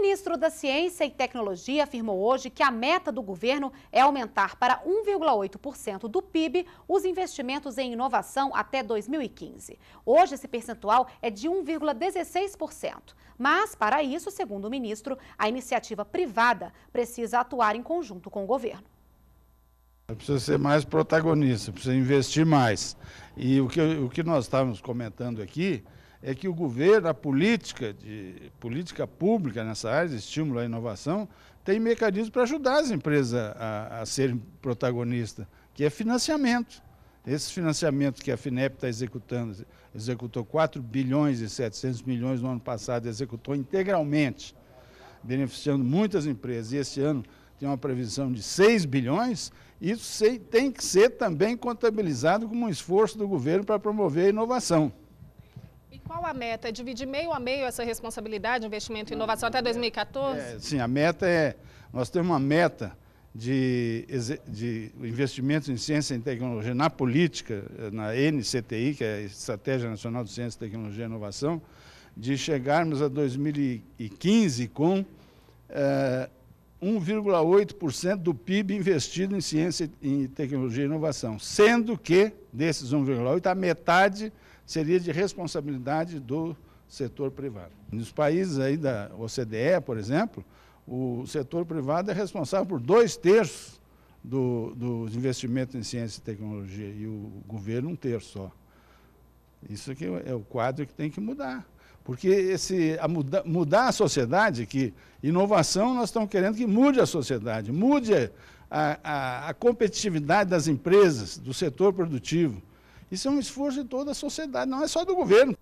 ministro da Ciência e Tecnologia afirmou hoje que a meta do governo é aumentar para 1,8% do PIB os investimentos em inovação até 2015. Hoje, esse percentual é de 1,16%. Mas, para isso, segundo o ministro, a iniciativa privada precisa atuar em conjunto com o governo. Precisa ser mais protagonista, precisa investir mais. E o que, o que nós estávamos comentando aqui é que o governo, a política de política pública nessa área de estímulo à inovação, tem mecanismos para ajudar as empresas a, a serem protagonistas, que é financiamento. Esse financiamento que a FINEP está executando, executou 4 bilhões e 700 milhões no ano passado, executou integralmente, beneficiando muitas empresas. E esse ano tem uma previsão de 6 bilhões, isso tem que ser também contabilizado como um esforço do governo para promover a inovação. Qual a meta? É dividir meio a meio essa responsabilidade, investimento e inovação até 2014? É, sim, a meta é. Nós temos uma meta de, de investimentos em ciência e tecnologia na política, eh, na NCTI, que é a Estratégia Nacional de Ciência, Tecnologia e Inovação, de chegarmos a 2015 com. Uh, 1,8% do PIB investido em ciência, em tecnologia e inovação, sendo que, desses 1,8%, a tá metade seria de responsabilidade do setor privado. Nos países aí da OCDE, por exemplo, o setor privado é responsável por dois terços do, dos investimentos em ciência e tecnologia e o governo um terço só. Isso aqui é, é o quadro que tem que mudar. Porque esse, a muda, mudar a sociedade, que inovação nós estamos querendo que mude a sociedade, mude a, a, a competitividade das empresas, do setor produtivo. Isso é um esforço de toda a sociedade, não é só do governo.